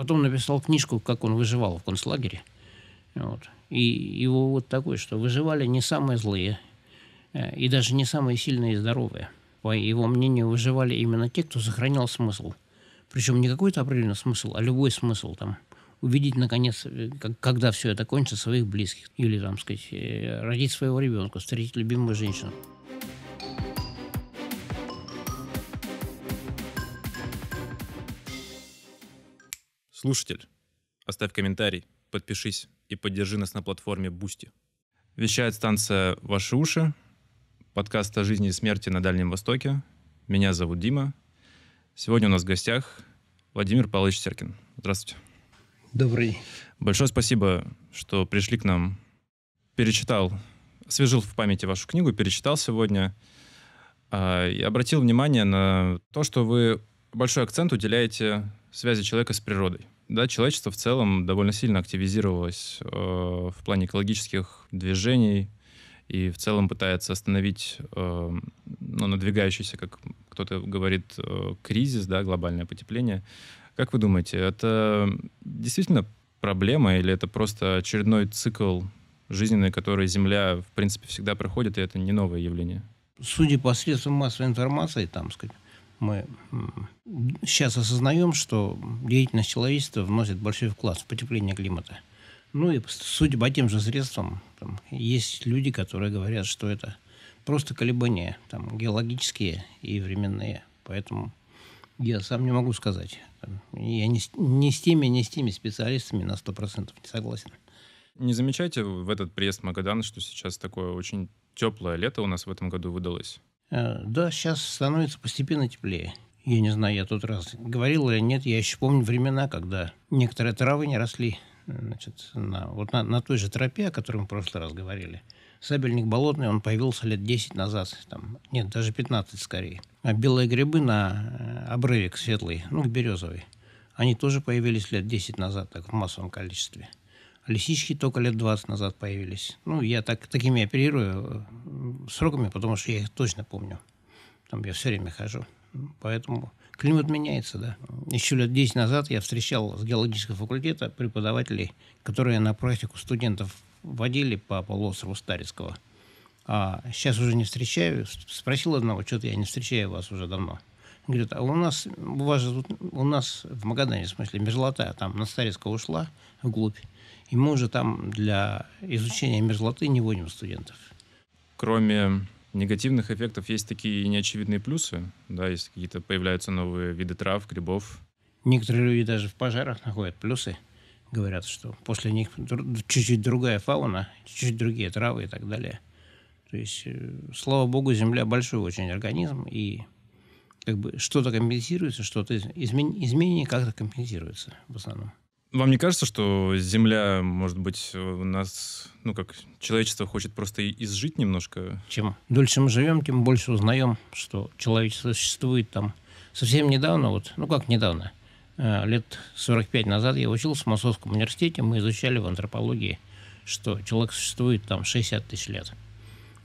Потом написал книжку, как он выживал в концлагере. Вот. И его вот такое, что выживали не самые злые э, и даже не самые сильные и здоровые. По его мнению, выживали именно те, кто сохранял смысл. Причем не какой-то определенный смысл, а любой смысл там. Увидеть, наконец, э, как, когда все это кончится, своих близких. Или, там, сказать, э, родить своего ребенка, встретить любимую женщину. Слушатель, оставь комментарий, подпишись и поддержи нас на платформе Бусти. Вещает станция «Ваши уши», подкаст о жизни и смерти на Дальнем Востоке. Меня зовут Дима. Сегодня у нас в гостях Владимир Павлович Серкин. Здравствуйте. Добрый. Большое спасибо, что пришли к нам. Перечитал, освежил в памяти вашу книгу, перечитал сегодня. А, и обратил внимание на то, что вы большой акцент уделяете связи человека с природой. Да, человечество в целом довольно сильно активизировалось э, в плане экологических движений и в целом пытается остановить э, ну, надвигающийся, как кто-то говорит, э, кризис, да, глобальное потепление. Как вы думаете, это действительно проблема или это просто очередной цикл жизненный, который Земля, в принципе, всегда проходит, и это не новое явление? Судя по средствам массовой информации, там, сказать, мы сейчас осознаем, что деятельность человечества вносит большой вклад в потепление климата. Ну и судя по тем же средствам, там, есть люди, которые говорят, что это просто колебания там, геологические и временные. Поэтому я сам не могу сказать. Я не, не с теми, не с теми специалистами на 100% не согласен. Не замечаете в этот приезд в Магадан, что сейчас такое очень теплое лето у нас в этом году выдалось? Э, да, сейчас становится постепенно теплее. Я не знаю, я тот раз говорил или нет, я еще помню времена, когда некоторые травы не росли э, значит, на, вот на, на той же тропе, о которой мы в прошлый раз говорили. Сабельник болотный, он появился лет 10 назад, там, нет, даже 15 скорее. А белые грибы на э, обрывик светлый, ну, березовый, они тоже появились лет 10 назад, так в массовом количестве лисички только лет 20 назад появились. Ну, я так, такими оперирую э, сроками, потому что я их точно помню. Там я все время хожу. Поэтому климат меняется, да. Еще лет 10 назад я встречал с геологического факультета преподавателей, которые на практику студентов водили по полуострову Старицкого. А сейчас уже не встречаю. Спросил одного, что-то я не встречаю вас уже давно. говорит, а у нас, у вас же тут, у нас в Магадане, в смысле, мерзлота там на Старицкого ушла вглубь. И мы уже там для изучения мерзлоты не вводим студентов. Кроме негативных эффектов есть такие неочевидные плюсы, да, есть какие-то появляются новые виды трав, грибов. Некоторые люди даже в пожарах находят плюсы. Говорят, что после них чуть-чуть другая фауна, чуть-чуть другие травы и так далее. То есть, э, слава богу, Земля большой очень организм, и как бы что-то компенсируется, что-то измен... изменение как-то компенсируется в основном. Вам не кажется, что Земля, может быть, э, у нас, ну как, человечество хочет просто изжить немножко? Чем дольше мы живем, тем больше узнаем, что человечество существует там. Совсем недавно, вот, ну как недавно, э, лет 45 назад я учился в Московском университете, мы изучали в антропологии, что человек существует там 60 тысяч лет.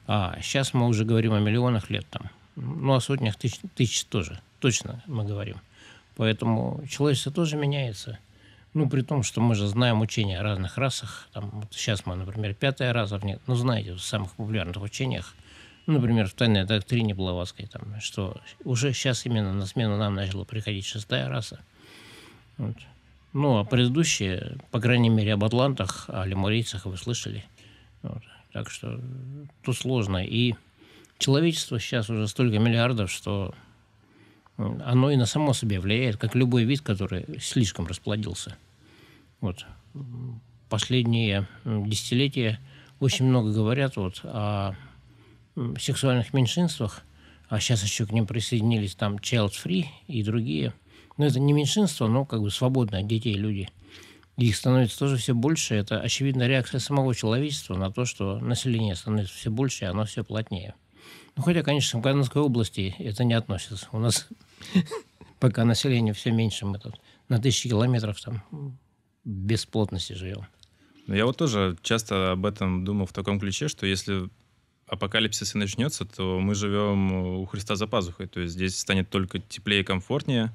А сейчас мы уже говорим о миллионах лет там. Ну, о сотнях тысяч, тысяч тоже, точно мы говорим. Поэтому человечество тоже меняется – ну, при том, что мы же знаем учения о разных расах. Там, вот сейчас мы, например, пятая раза, нет, ну, знаете, в самых популярных учениях, ну, например, в тайной доктрине Блаватской, там, что уже сейчас именно на смену нам начала приходить шестая раса. Вот. Ну, а предыдущие, по крайней мере, об атлантах, о лемурийцах вы слышали. Вот. Так что тут сложно. И человечество сейчас уже столько миллиардов, что оно и на само себе влияет, как любой вид, который слишком расплодился. Вот. Последние десятилетия очень много говорят вот о сексуальных меньшинствах, а сейчас еще к ним присоединились там Child Free и другие. Но это не меньшинство, но как бы свободные детей люди. их становится тоже все больше. Это очевидная реакция самого человечества на то, что население становится все больше, и оно все плотнее. Ну, хотя, конечно, в Казанской области это не относится. У нас пока население все меньше, мы тут на тысячи километров там без плотности живем. Я вот тоже часто об этом думал в таком ключе, что если апокалипсис и начнется, то мы живем э, у Христа за пазухой. То есть здесь станет только теплее и комфортнее,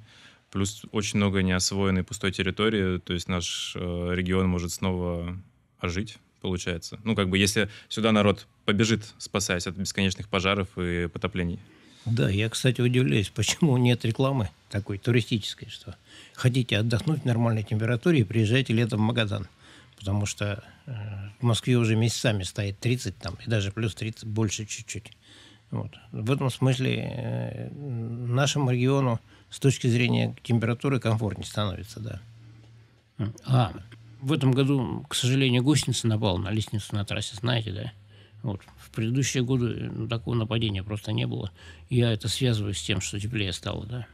плюс очень много неосвоенной пустой территории, то есть наш э, регион может снова ожить, получается. Ну, как бы если сюда народ побежит, спасаясь от бесконечных пожаров и потоплений. Да, я, кстати, удивляюсь, почему нет рекламы такой туристической, что хотите отдохнуть в нормальной температуре и приезжайте летом в Магадан. Потому что э, в Москве уже месяцами стоит 30 там, и даже плюс 30 больше чуть-чуть. Вот. В этом смысле э, нашему региону с точки зрения температуры комфортнее становится, да. А, в этом году, к сожалению, гусеница напала на лестницу на трассе, знаете, да? Вот. В предыдущие годы э, ну, такого нападения просто не было. Я это связываю с тем, что теплее стало, да.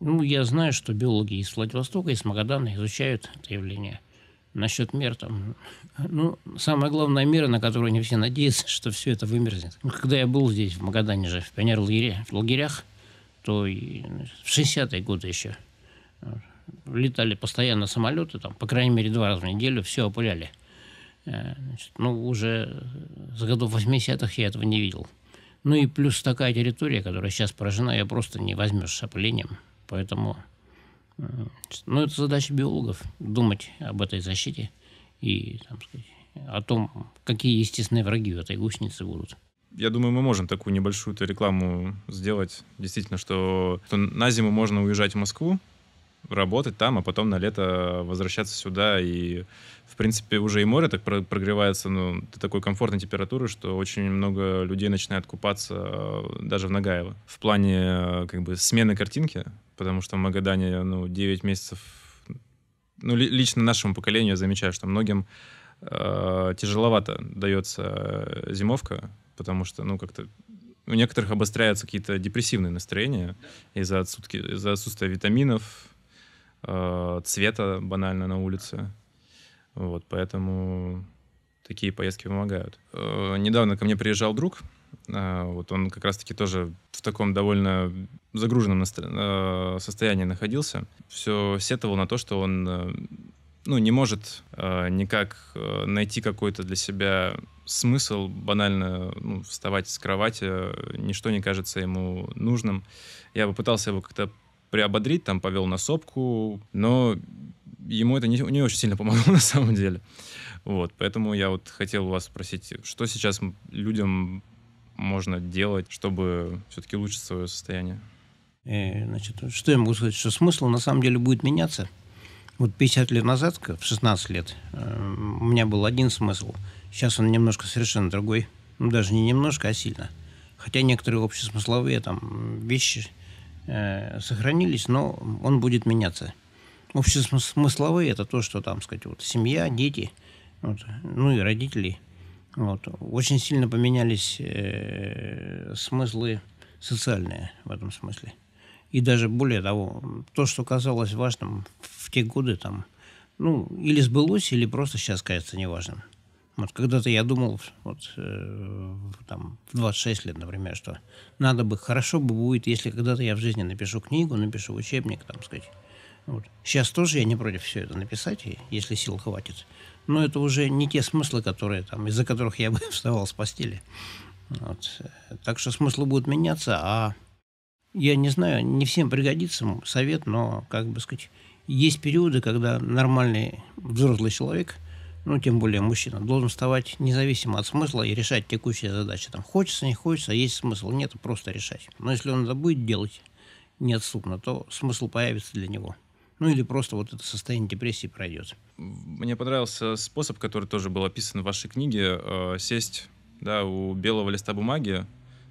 Ну, я знаю, что биологи из Владивостока, из Магадана изучают это явление. Насчет мер там... Ну, самая главная мера, на которую они все надеются, что все это вымерзнет. Ну, когда я был здесь, в Магадане же, в пионер-лагере, в лагерях, то ну, в 60-е годы еще летали постоянно самолеты, там, по крайней мере, два раза в неделю все опыляли – Э, значит, ну, уже э, с годов 80-х я этого не видел. Ну и плюс такая территория, которая сейчас поражена, я просто не возьмешь шаплением. Поэтому э, ну, это задача биологов – думать об этой защите и там, сказать, о том, какие естественные враги у этой гусеницы будут. Я думаю, мы можем такую небольшую-то рекламу сделать. Действительно, что, что на зиму можно уезжать в Москву, работать там, а потом на лето возвращаться сюда. И, в принципе, уже и море так прогревается ну, до такой комфортной температуры, что очень много людей начинает купаться э, даже в Нагаево. В плане э, как бы смены картинки, потому что в Магадане ну, 9 месяцев... Ну, лично нашему поколению я замечаю, что многим э, тяжеловато дается э, зимовка, потому что, ну, как-то у некоторых обостряются какие-то депрессивные настроения из-за отсутки, из за отсутствия витаминов, э, цвета банально на улице. Вот, поэтому такие поездки помогают. Э, недавно ко мне приезжал друг, э, вот он как раз-таки тоже в таком довольно загруженном насто- э, состоянии находился. Все сетовал на то, что он э, ну, не может э, никак э, найти какой-то для себя смысл банально ну, вставать с кровати, э, ничто не кажется ему нужным. Я попытался его как-то приободрить, там, повел на сопку, но ему это не, не очень сильно помогло на самом деле. Вот, поэтому я вот хотел у вас спросить, что сейчас людям можно делать, чтобы все-таки улучшить свое состояние? И, э, значит, что я могу сказать, что смысл на самом деле будет меняться. Вот 50 лет назад, в 16 лет, э, у меня был один смысл. Сейчас он немножко совершенно другой. Ну, даже не немножко, а сильно. Хотя некоторые общесмысловые там вещи – Э, сохранились, но он будет меняться. Общесмысловые это то, что там, сказать, вот семья, дети, вот, ну и родители. Вот. Очень сильно поменялись э, смыслы социальные в этом смысле. И даже более того, то, что казалось важным в те годы, там, ну, или сбылось, или просто сейчас кажется неважным. Вот когда-то я думал, вот э, там в 26 лет, например, что надо бы, хорошо бы будет, если когда-то я в жизни напишу книгу, напишу учебник, там, сказать. Вот. Сейчас тоже я не против все это написать, если сил хватит. Но это уже не те смыслы, которые там, из-за которых я бы вставал с постели. Вот. Так что смыслы будут меняться, а я не знаю, не всем пригодится совет, но, как бы сказать, есть периоды, когда нормальный взрослый человек – ну, тем более мужчина, должен вставать независимо от смысла и решать текущие задачи. Там хочется, не хочется, а есть смысл, нет, просто решать. Но если он это будет делать неотступно, то смысл появится для него. Ну или просто вот это состояние депрессии пройдет. Мне понравился способ, который тоже был описан в вашей книге. Э, сесть да, у белого листа бумаги,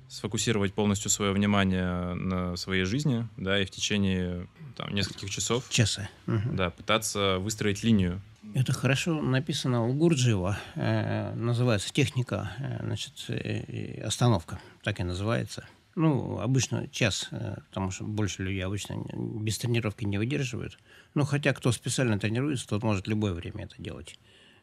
сфокусировать полностью свое внимание на своей жизни, да, и в течение там, нескольких часов. Часа. Угу. Да, пытаться выстроить линию это хорошо написано у Гурджиева. Э, называется «Техника», э, значит, э, «Остановка». Так и называется. Ну, обычно час, э, потому что больше людей обычно без тренировки не выдерживают. Ну, хотя кто специально тренируется, тот может любое время это делать.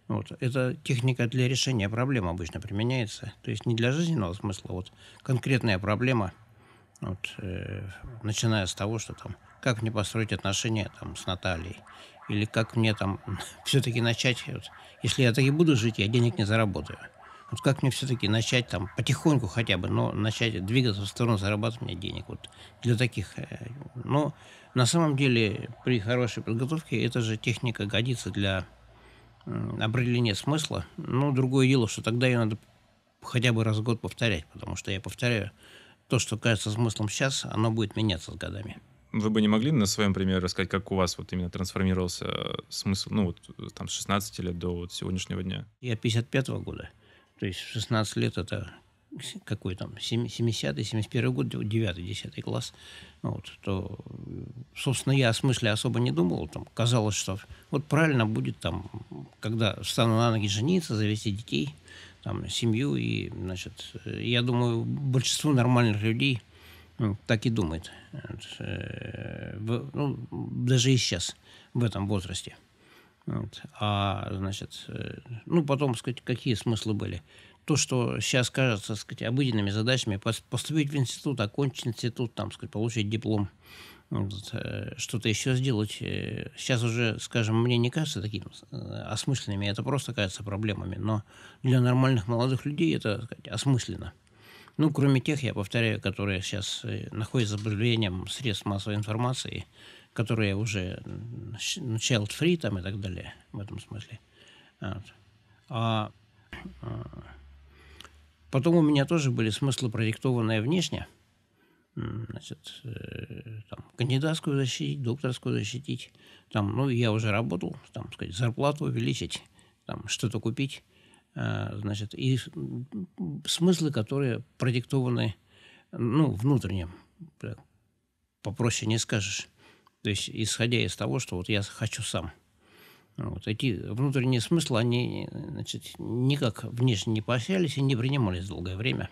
Вот. Эта техника для решения проблем обычно применяется. То есть не для жизненного смысла, а вот конкретная проблема, вот, э, начиная с того, что там, как мне построить отношения там, с Натальей, или как мне там все-таки начать, вот, если я так и буду жить, я денег не заработаю. Вот как мне все-таки начать там потихоньку хотя бы, но начать двигаться в сторону зарабатывания денег. Вот для таких. Э, но ну, на самом деле при хорошей подготовке эта же техника годится для определения смысла. Но другое дело, что тогда ее надо хотя бы раз в год повторять, потому что я повторяю, то, что кажется смыслом сейчас, оно будет меняться с годами вы бы не могли на своем примере рассказать, как у вас вот именно трансформировался э, смысл, ну вот там с 16 лет до вот сегодняшнего дня? Я 55 -го года, то есть 16 лет это какой там, 70-й, 71 год, 9 10 класс, ну вот, то, собственно, я о смысле особо не думал. Там, казалось, что вот правильно будет, там, когда встану на ноги жениться, завести детей, там, семью. И, значит, э, я думаю, большинство нормальных людей – ну. так и думает. Э, ну, даже и сейчас, в этом возрасте. Ну. Вот. А, значит, э, ну, потом, сказать, какие смыслы были. То, что сейчас кажется, сказать, обыденными задачами, поступить в институт, окончить институт, там, сказать, получить диплом, вот, э, что-то еще сделать. Сейчас уже, скажем, мне не кажется такими осмысленными, это просто кажется проблемами. Но для нормальных молодых людей это, сказать, осмысленно. Ну, кроме тех, я повторяю, которые сейчас э, находятся под влиянием средств массовой информации, которые уже ну, child-free там и так далее, в этом смысле. Вот. А, а потом у меня тоже были смыслы, продиктованные внешне. Значит, э, там, кандидатскую защитить, докторскую защитить. Там, ну, я уже работал, там, сказать, зарплату увеличить, там, что-то купить. Э, значит, и смыслы, которые продиктованы ну, внутренним, э, попроще не скажешь. То есть, исходя из того, что вот я хочу сам. Вот эти внутренние смыслы, они значит, никак внешне не поощрялись и не принимались долгое время.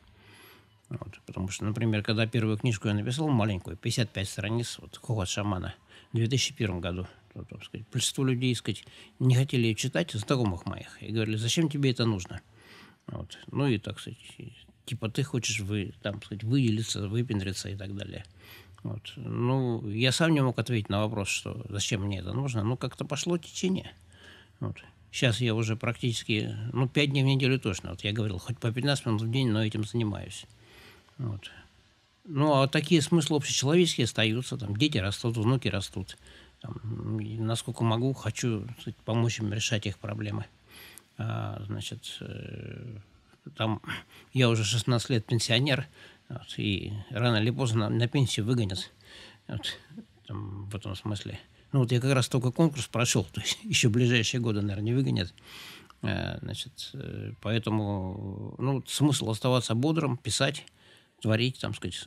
Вот, потому что, например, когда первую книжку я написал, маленькую, 55 страниц, вот, «Хохот шамана», в 2001 году – ну, там, сказать, большинство людей, сказать, не хотели ее читать, а знакомых моих, и говорили, зачем тебе это нужно? Вот. Ну и так, сказать, типа ты хочешь вы, там, сказать, выделиться, выпендриться и так далее. Вот. Ну, я сам не мог ответить на вопрос, что зачем мне это нужно. но ну, как-то пошло течение. Вот. Сейчас я уже практически, ну, пять дней в неделю точно. Вот я говорил, хоть по 15 минут в день, но этим занимаюсь. Вот. Ну, а такие смыслы общечеловеческие остаются. Там дети растут, внуки растут насколько могу, хочу сказать, помочь им решать их проблемы. А, значит, э, там я уже 16 лет пенсионер, вот, и рано или поздно на, на пенсию выгонят. Вот, там, в этом смысле. Ну вот я как раз только конкурс прошел, то есть еще ближайшие годы, наверное, не выгонят. Э, значит, э, поэтому ну, смысл оставаться бодрым, писать, творить, там сказать,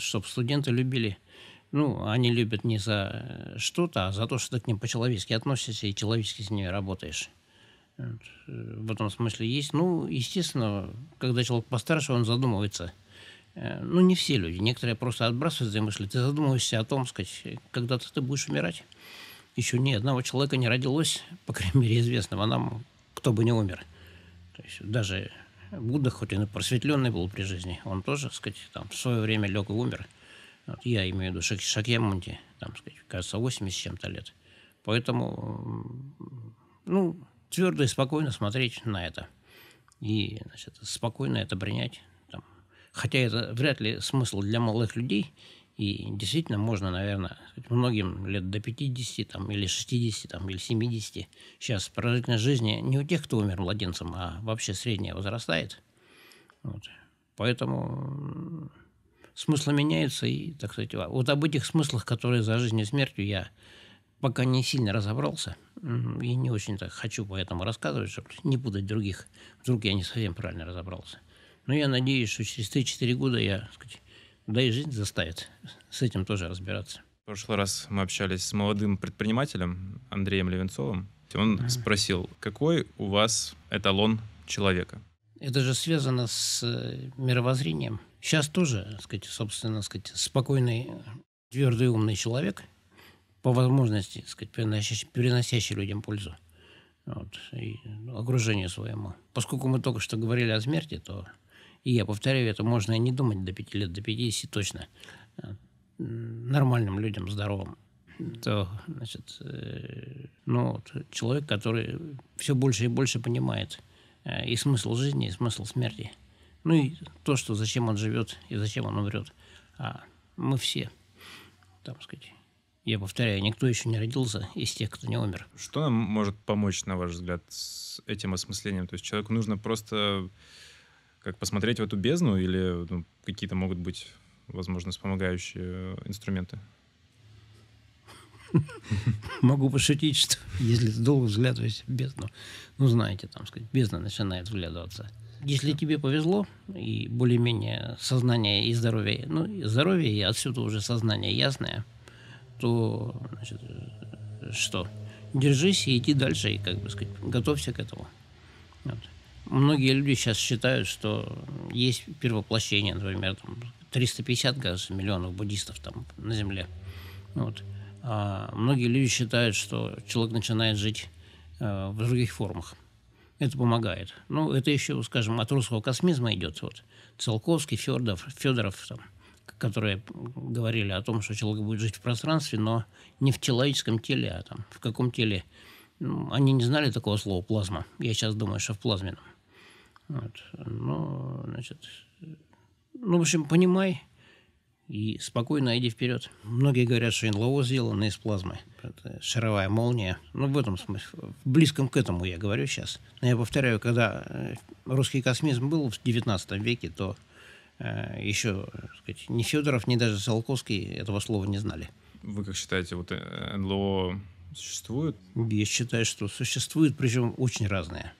чтобы студенты любили ну, они любят не за э, что-то, а за то, что ты к ним по-человечески относишься и человечески с ними работаешь. Вот. Э, в этом смысле есть. Ну, естественно, когда человек постарше, он задумывается. Э, ну, не все люди. Некоторые просто отбрасывают мысли. Ты задумываешься о том, сказать, когда-то ты будешь умирать. Еще ни одного человека не родилось, по крайней мере, известного нам, кто бы не умер. То есть даже Будда, хоть и просветленный был при жизни, он тоже, так сказать, там в свое время лег и умер – вот я имею в виду Шак, Шакьямунти, там, сказать, кажется, 80 с чем-то лет. Поэтому, ну, твердо и спокойно смотреть на это. И, значит, спокойно это принять. Там. Хотя это вряд ли смысл для малых людей. И действительно можно, наверное, многим лет до 50 там, или 60 там, или 70. Сейчас продолжительность жизни не у тех, кто умер младенцем, а вообще средняя возрастает. Вот. Поэтому смыслы меняются, и, так сказать, а вот об этих смыслах, которые за жизнь и смертью я пока не сильно разобрался, и не очень так хочу поэтому рассказывать, чтобы не путать других. Вдруг я не совсем правильно разобрался. Но я надеюсь, что через 3-4 года я, так сказать, да и жизнь заставит с этим тоже разбираться. В прошлый раз мы общались с молодым предпринимателем Андреем Левенцовым. Он спросил, какой у вас эталон человека? Это же связано с э, мировоззрением Сейчас тоже, э, так сказать, собственно, так сказать, спокойный, э, твердый, умный человек, по возможности, так сказать, переносящий, переносящий людям пользу. Вот, и окружению своему. Поскольку мы только что говорили о смерти, то, и я повторяю, это можно и не думать до пяти лет, до 50 точно. Э, нормальным людям, здоровым то, значит, э, ну, вот, человек, который все больше и больше понимает э, и смысл жизни, и смысл смерти. Ну и то, что зачем он живет и зачем он умрет. А мы все, там сказать, я повторяю, никто еще не родился из тех, кто не умер. Что нам может помочь, на ваш взгляд, с этим осмыслением? То есть человеку нужно просто как посмотреть в эту бездну или ну, какие-то могут быть, возможно, вспомогающие инструменты? Могу пошутить, что если долго взглядываешь в бездну, ну, знаете, там, сказать, бездна начинает вглядываться. Если тебе повезло, и более-менее сознание и здоровье, ну, здоровье и отсюда уже сознание ясное, то значит, что? Держись и иди дальше, и, как бы сказать, готовься к этому. Вот. Многие люди сейчас считают, что есть первоплощение, например, там 350, кажется, миллионов буддистов там на Земле. Вот. А многие люди считают, что человек начинает жить э, в других формах это помогает. Ну, это еще, скажем, от русского космизма идет. Вот Циолковский, Федоров, Федоров там, которые говорили о том, что человек будет жить в пространстве, но не в человеческом теле, а там в каком теле. Ну, они не знали такого слова плазма. Я сейчас думаю, что в плазменном. Вот. Ну, значит, ну, в общем, понимай, и спокойно иди вперед. Многие говорят, что НЛО сделано из плазмы. Это шаровая молния. Ну, в этом смысле. Близком к этому я говорю сейчас. Но я повторяю, когда э, русский космизм был в 19 веке, то э, еще сказать, ни Федоров, ни даже Солковский этого слова не знали. Вы как считаете, вот э, НЛО существует? Я считаю, что существует, причем очень разные.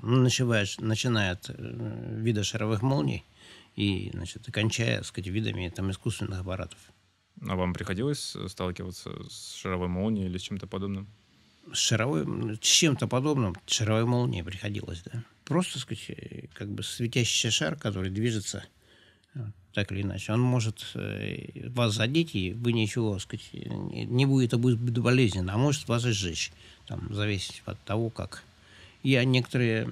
Ну, начиная, начиная от э, вида шаровых молний, и, значит, кончая, так сказать, видами там искусственных аппаратов. А вам приходилось э, сталкиваться с шаровой молнией или с чем-то подобным? С шаровой, ну, с чем-то подобным, с шаровой молнией приходилось, да. Просто, так сказать, э, как бы светящийся шар, который движется э, так или иначе. Он может вас задеть, и вы ничего, сказать, не будет, это а будет болезненно, а может вас и сжечь, там, зависит от того, как я некоторые,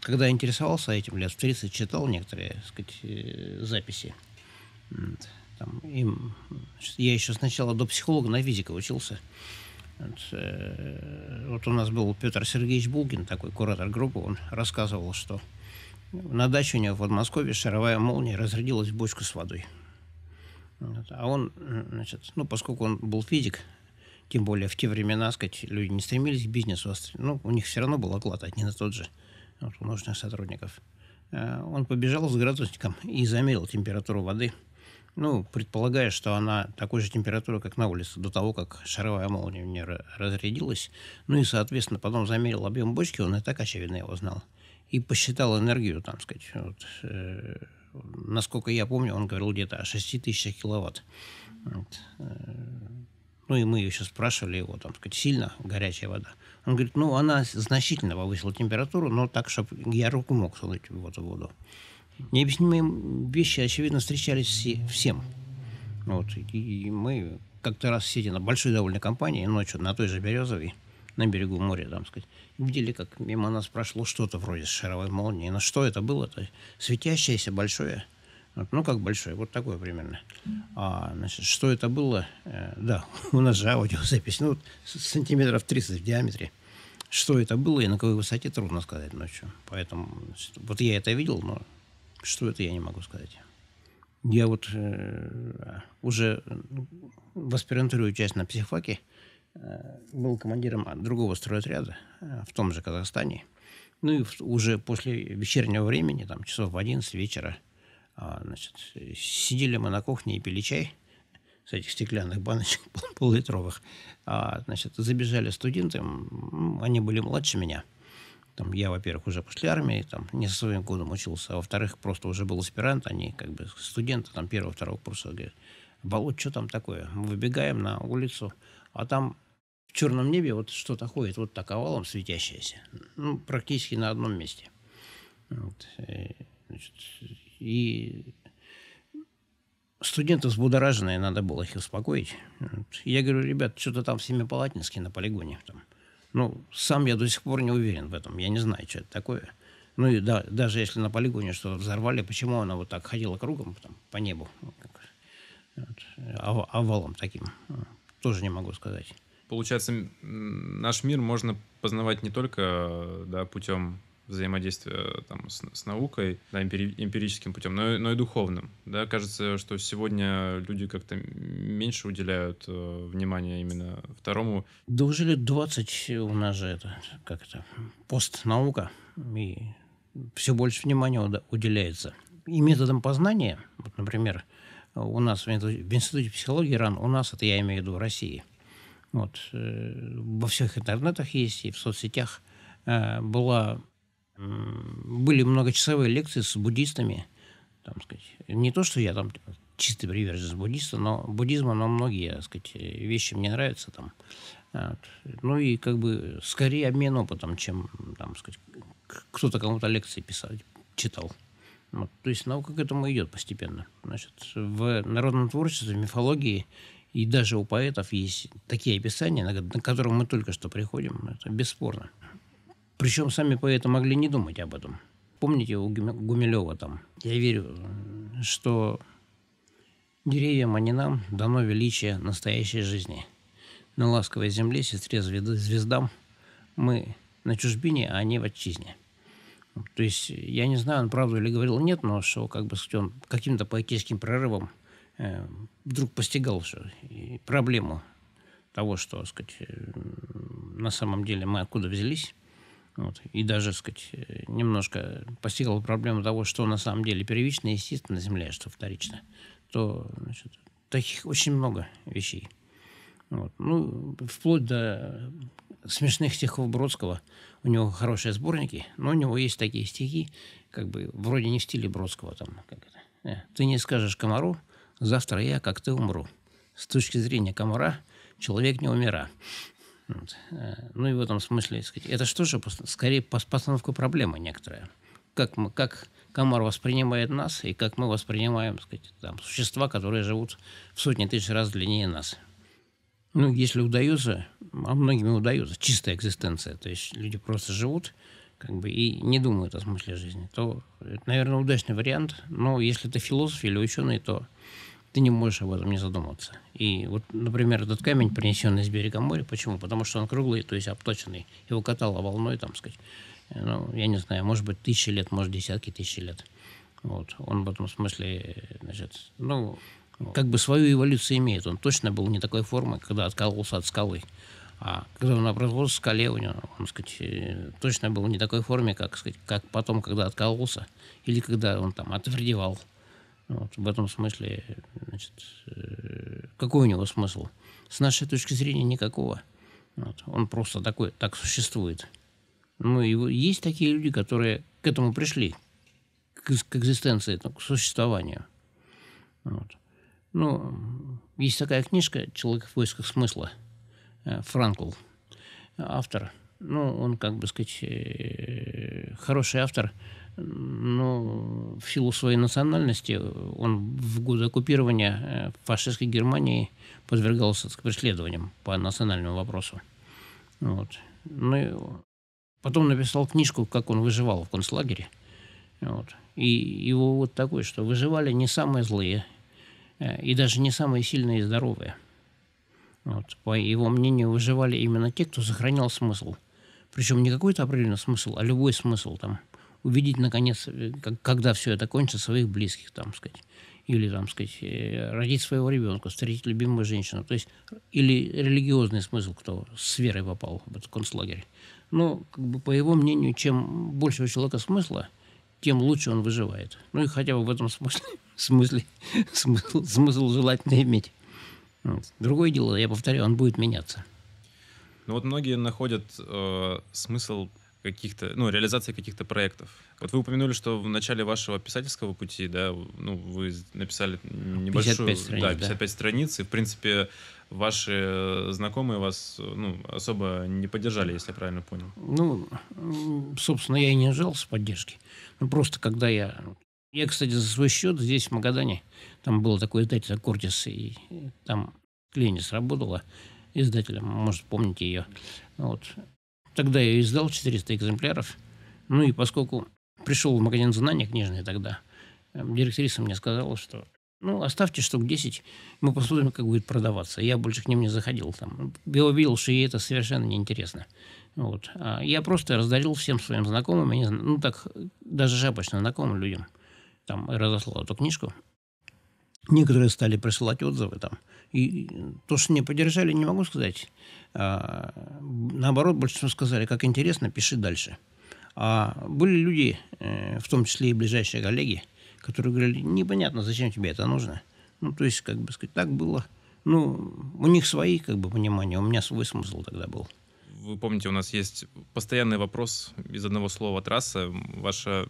когда интересовался этим лет в 30, читал некоторые, так сказать, э, записи. Там, им, я еще сначала до психолога на физика учился. Вот, э, вот у нас был Петр Сергеевич Булгин, такой куратор группы, он рассказывал, что на даче у него в Подмосковье шаровая молния разрядилась в бочку с водой. Вот, а он, значит, ну, поскольку он был физик, тем более в те времена, сказать, люди не стремились к бизнесу, а ну, у них все равно был оклад один и тот же вот, у нужных сотрудников. Э, он побежал с градусником и замерил температуру воды, ну, предполагая, что она такой же температуры, как на улице, до того, как шаровая молния не разрядилась. Ну и, соответственно, потом замерил объем бочки, он и так, очевидно, его знал. И посчитал энергию, там, сказать, вот, э, насколько я помню, он говорил где-то о 6 тысячах киловатт. Вот. Э, ну и мы сейчас спрашивали его, там, сказать, сильно горячая вода. Он говорит, ну, она значительно повысила температуру, но так, чтобы я руку мог сунуть в эту воду. Необъяснимые вещи, очевидно, встречались все, всем. Вот, и мы как-то раз сидя на большой довольной компании ночью на той же Березовой, на берегу моря, там сказать, видели, как мимо нас прошло что-то вроде шаровой молнии. на ну, что это было? То светящееся большое вот, ну, как большой, вот такое примерно. А, значит, что это было? Э, да, у нас же аудиозапись, ну, вот, сантиметров 30 в диаметре. Что это было и на какой высоте, трудно сказать ночью. Поэтому, значит, вот я это видел, но что это, я не могу сказать. Я вот э, уже э, в аспирантуре часть на психфаке э, был командиром другого стройотряда э, в том же Казахстане. Ну и в, уже после вечернего времени, там часов в 11 вечера, а, значит, сидели мы на кухне и пили чай с этих стеклянных баночек пол-литровых, А, значит, забежали студенты, они были младше меня. Там я, во-первых, уже после армии, там не со своим годом учился, а во-вторых, просто уже был аспирант, они как бы студенты там первого-второго курса говорят, Болот, что там такое? Мы выбегаем на улицу, а там в черном небе вот что-то ходит, вот так овалом светящееся, ну, практически на одном месте. Вот. И, значит, и студенты взбудораженные, надо было их успокоить. Я говорю, ребят, что-то там в Семипалатинске на полигоне. Там. Ну, сам я до сих пор не уверен в этом. Я не знаю, что это такое. Ну и да, даже если на полигоне что-то взорвали, почему она вот так ходила кругом там, по небу, вот, овалом а, а таким, тоже не могу сказать. Получается, наш мир можно познавать не только да, путем взаимодействия э, там, с, с наукой, да, эмпири, эмпирическим путем, но, но и духовным. Да? Кажется, что сегодня люди как-то меньше уделяют э, внимания именно второму. Да уже лет 20 у нас же это как-то постнаука, и все больше внимания уделяется. И методом познания, вот, например, у нас в институте, психологии РАН, у нас, это я имею в виду в России, вот, э, во всех интернетах есть и в соцсетях э, – была были многочасовые лекции с буддистами. Там, сказать, не то, что я там чистый приверженец буддиста, но буддизма, но многие так сказать, вещи мне нравятся там. А, вот. Ну и как бы скорее обмен опытом, чем там, сказать, кто-то кому-то лекции писал, читал. Вот. То есть наука к этому идет постепенно. Значит, в народном творчестве, в мифологии и даже у поэтов есть такие описания, на которые мы только что приходим. Это бесспорно. Причем сами поэты могли не думать об этом. Помните у Гумилева там? Я верю, что деревьям, а не нам, дано величие настоящей жизни. На ласковой земле, сестре звездам, мы на чужбине, а они в отчизне. То есть, я не знаю, он правду или говорил нет, но что как бы он каким-то поэтическим прорывом э, вдруг постигал что, и проблему того, что, так сказать, э, на самом деле мы откуда взялись, вот. И даже, сказать, э, немножко постигал проблему того, что на самом деле первично, естественно, Земля, а что вторично, то значит, таких очень много вещей. Вот. Ну, вплоть до смешных стихов Бродского. У него хорошие сборники, но у него есть такие стихи, как бы вроде не в стиле Бродского. Там, как это. «Э, ты не скажешь комару, завтра я как ты умру. С точки зрения комара человек не умира. Вот. Э, ну и в этом смысле, сказать, это что же скорее постановка проблемы некоторая. Как, мы, как комар воспринимает нас и как мы воспринимаем сказать, там, существа, которые живут в сотни тысяч раз длиннее нас. Ну, если удается, а многим удается, чистая экзистенция, то есть люди просто живут как бы и не думают о смысле жизни, то это, наверное, удачный вариант. Но если это философ или ученый, то ты не можешь об этом не задуматься. И вот, например, этот камень, принесенный с берега моря, почему? Потому что он круглый, то есть обточенный. Его катало волной, там, сказать, э, ну, я не знаю, может быть, тысячи лет, может, десятки тысяч лет. Вот. Он в этом смысле, значит, ну, как бы свою эволюцию имеет. Он точно был не такой формы, когда откололся от скалы. А когда он образовался в скале, у него, он, сказать, э, точно был не такой форме, как, сказать, как потом, когда откололся, или когда он там отвердевал. Вот, в этом смысле, значит, э, какой у него смысл? С нашей точки зрения никакого. Вот, он просто такой, так существует. Ну, его, есть такие люди, которые к этому пришли, к, к экзистенции, ну, к существованию. Вот. Ну, есть такая книжка «Человек в поисках смысла» э, Франкл, автор. Ну, он, как бы сказать, э, хороший автор – но в силу своей национальности он в годы оккупирования э, фашистской Германии подвергался так, преследованиям по национальному вопросу. Вот. Ну, и потом написал книжку, как он выживал в концлагере. Вот. И его вот такой, что выживали не самые злые э, и даже не самые сильные и здоровые. Вот. По его мнению, выживали именно те, кто сохранял смысл. Причем не какой-то определенный смысл, а любой смысл там – увидеть, наконец, э, как, когда все это кончится, своих близких, там, сказать, или, там, сказать, э, родить своего ребенка, встретить любимую женщину. То есть, или религиозный смысл, кто с верой попал в этот концлагерь. Но, ну, как бы, по его мнению, чем больше у человека смысла, тем лучше он выживает. Ну и хотя бы в этом смысле, смысле смысл, смысл желательно иметь. Другое дело, я повторяю, он будет меняться. Ну вот многие находят э, смысл каких-то, ну, реализации каких-то проектов. Вот вы упомянули, что в начале вашего писательского пути, да, ну, вы написали небольшую... 55 страниц, да, 55 да. страниц, и, в принципе, ваши э, знакомые вас, ну, особо не поддержали, если я правильно понял. Ну, собственно, я и не жался поддержки. Ну, просто когда я... Я, кстати, за свой счет здесь, в Магадане, там было такое издательство «Кортис», и там Ленис работала издателем, может, помните ее. Вот. Тогда я издал 400 экземпляров. Ну и поскольку пришел в магазин «Знания» книжные тогда, э, директриса мне сказала, что ну, оставьте штук 10, мы посмотрим, как будет продаваться. Я больше к ним не заходил там. Я увидел, что ей это совершенно неинтересно. Вот. А я просто раздарил всем своим знакомым, я не знаю, ну так, даже шапочно знакомым людям. Там разослал эту книжку. Некоторые стали присылать отзывы там. И то, что не поддержали, не могу сказать. А, наоборот, большинство сказали, как интересно, пиши дальше. А были люди, э, в том числе и ближайшие коллеги, которые говорили, непонятно, зачем тебе это нужно. Ну, то есть, как бы сказать, так было. Ну, у них свои, как бы, понимания, у меня свой смысл тогда был. Вы помните, у нас есть постоянный вопрос из одного слова трасса. Ваша,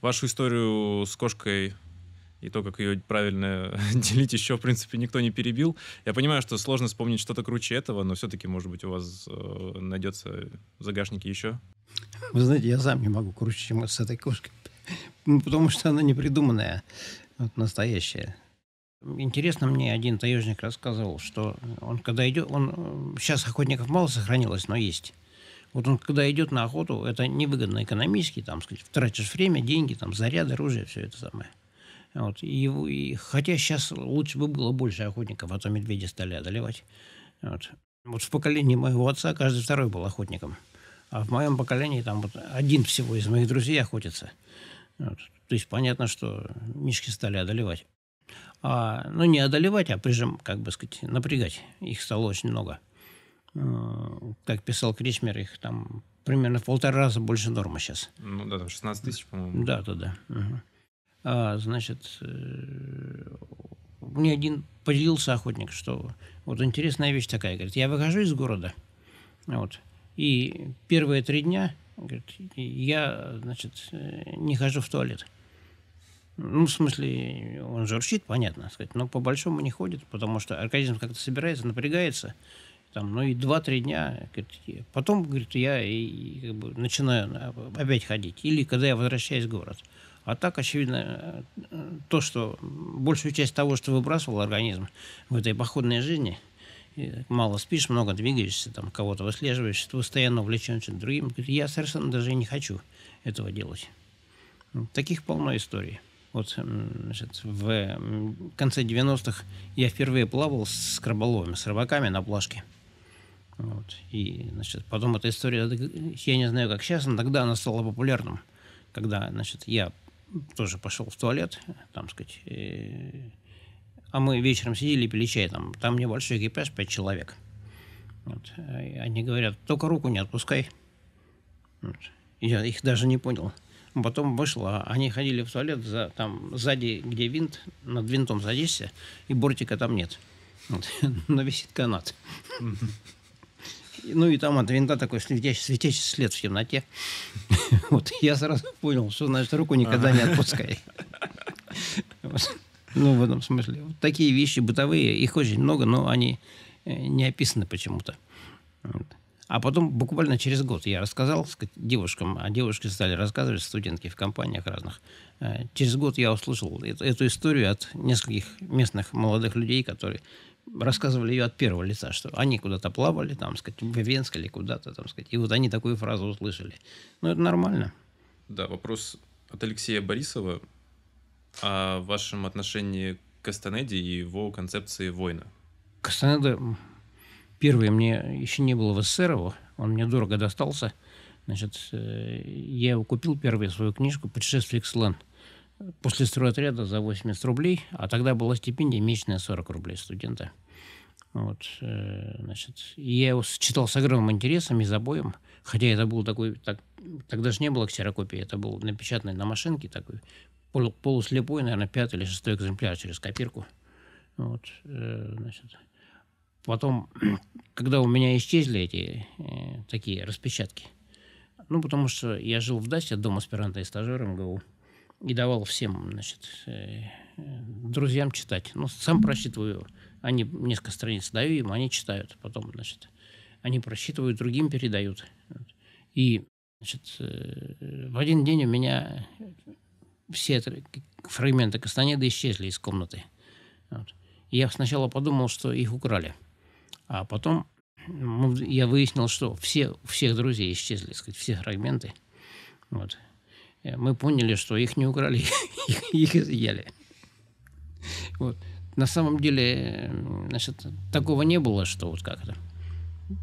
вашу историю с кошкой и то, как ее правильно делить, еще, в принципе, никто не перебил. Я понимаю, что сложно вспомнить что-то круче этого, но все-таки, может быть, у вас э, найдется загашники еще? Вы знаете, я сам не могу круче, чем с этой кошкой, ну, потому что она не придуманная, вот настоящая. Интересно мне один таежник рассказывал, что он когда идет, он э, сейчас охотников мало сохранилось, но есть. Вот он когда идет на охоту, это невыгодно экономически, там, сказать, тратишь время, деньги, там, заряды, оружие, все это самое. Вот. И, и, хотя сейчас лучше бы было больше охотников, а то медведи стали одолевать. Вот. вот в поколении моего отца каждый второй был охотником. А в моем поколении там вот один всего из моих друзей охотится. Вот. То есть понятно, что мишки стали одолевать. А, ну, не одолевать, а прижим, как бы сказать, напрягать. Их стало очень много. Э, как писал Кричмер, их там примерно в полтора раза больше нормы сейчас. Ну да, там 16 тысяч, по-моему. Да, да, да. Угу. А, значит, э, мне один поделился охотник, что вот интересная вещь такая. Говорит, я выхожу из города, вот, и первые три дня говорит, я, значит, не хожу в туалет. Ну, в смысле, он журчит, понятно, сказать, но по-большому не ходит, потому что организм как-то собирается, напрягается, там, ну и два-три дня. Говорит, потом, говорит, я и, как бы, начинаю опять ходить. Или когда я возвращаюсь в город. А так, очевидно, э, то, что большую часть того, что выбрасывал организм в этой походной жизни, мало спишь, много двигаешься, там кого-то выслеживаешь, ты постоянно увлечен чем-то другим. я совершенно даже не хочу этого делать. Ну, таких полно историй. Вот значит, в конце 90-х я впервые плавал с краболовами, с рыбаками на плашке. Вот. И значит, потом эта история, я не знаю, как сейчас, но тогда она стала популярным. Когда значит, я тоже пошел в туалет, там, сказать, и... а мы вечером сидели и пили чай, там, там небольшой экипаж, пять человек. Вот. они говорят, только руку не отпускай. Вот. я их даже не понял. Потом вышло, а они ходили в туалет, за, там сзади, где винт, над винтом садишься, и бортика там нет. Вот. Но висит канат. Ну и там от винта такой светящий, светящий след в темноте. Вот я сразу понял, что значит руку никогда не отпускай. Ну, в этом смысле. Вот такие вещи бытовые, их очень много, но они э, не описаны почему-то. А потом, буквально через год, я рассказал сказать, девушкам, а девушки стали рассказывать, студентки в компаниях разных. Э, через год я услышал эту историю от нескольких местных молодых людей, которые рассказывали ее от первого лица, что они куда-то плавали, там, сказать, в Венск или куда-то, там, сказать, и вот они такую фразу услышали. Ну, это нормально. Да, вопрос от Алексея Борисова о вашем отношении к Кастанеде и его концепции воина. Кастанеда первый мне еще не было в СССР его, он мне дорого достался. Значит, э, я его купил первую свою книжку «Путешествие к Слен» после стройотряда за 80 рублей, а тогда была стипендия месячная 40 рублей студента. Вот, э, значит, и я его читал с огромным интересом и забоем, хотя это был такой, так, тогда же не было ксерокопии, это был напечатанный на машинке такой, пол, полуслепой, наверное, пятый или шестой экземпляр через копирку. Вот, э, значит, потом, когда у меня исчезли эти э, такие распечатки, ну, потому что я жил в Дасе, дом аспиранта и стажера МГУ, и давал всем, значит, э, э, друзьям читать. Ну, сам просчитываю. Они несколько страниц даю им, они читают. Потом, значит, они просчитывают, другим передают. И, значит, э, в один день у меня все фрагменты Кастанеды исчезли из комнаты. Вот. Я сначала подумал, что их украли. А потом я выяснил, что все, всех друзей исчезли, сказать, все фрагменты. Вот. Э, мы поняли, что их не украли, их, их изъяли. Вот. На самом деле, э, значит, такого не было, что вот как-то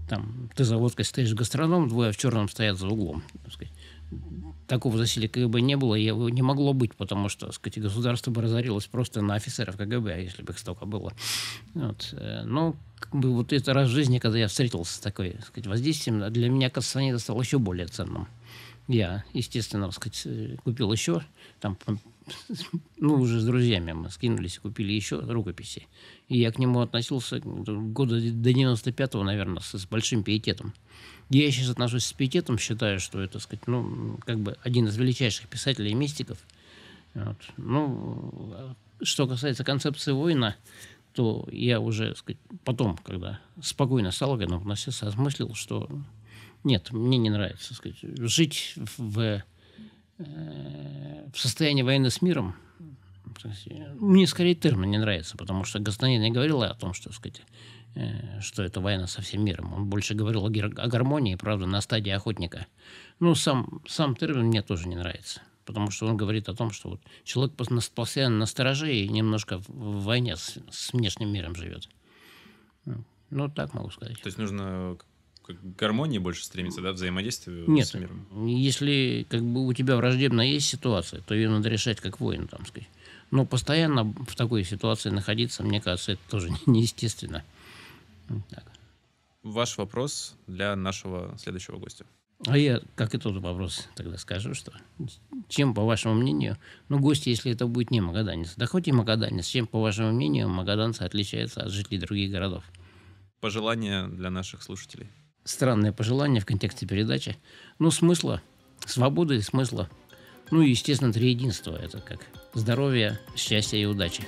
там ты за водкой стоишь гастроном, двое в черном стоят за углом. Так сказать. Такого засилия КГБ не было, и не могло быть, потому что, так сказать, государство бы разорилось просто на офицеров КГБ, а если бы их столько было. Вот. Э, но как бы, вот это раз в жизни, когда я встретился с такой так сказать, воздействием, для меня Кассанидзе стал еще более ценным. Я, естественно, сказать, э, купил еще, там, ну, уже с друзьями мы скинулись, купили еще рукописи. И я к нему относился ну, года до 95-го, наверное, с, большим пиететом. Я сейчас отношусь с пиететом, считаю, что это, сказать, ну, как бы один из величайших писателей и мистиков. Вот. Ну, а что касается концепции воина, то я уже, сказать, потом, когда спокойно стал к этому относиться, осмыслил, что нет, мне не нравится. Сказать. Жить в, э, в состоянии войны с миром э, мне скорее термин не нравится, потому что Гастанин не говорил о том, что, сказать, э, что это война со всем миром. Он больше говорил о, гер- о гармонии, правда, на стадии охотника. Но ну, сам, сам термин мне тоже не нравится, потому что он говорит о том, что вот человек постоянно на стороже и немножко в войне с, с внешним миром живет. Ну, ну так могу сказать. То есть нужно к гармонии больше стремится да, взаимодействию Нет, с миром? если как бы у тебя враждебно есть ситуация, то ее надо решать как воин, там сказать. Но постоянно в такой ситуации находиться, мне кажется, это тоже неестественно. Так. Ваш вопрос для нашего следующего гостя. А я, как и тот вопрос, тогда скажу, что чем, по вашему мнению, ну, гости, если это будет не магаданец, да хоть и магаданец, чем, по вашему мнению, магаданцы отличаются от жителей других городов? Пожелания для наших слушателей – странное пожелание в контексте передачи. Но ну, смысла, свободы и смысла. Ну и, естественно, триединство. Это как здоровье, счастье и удачи.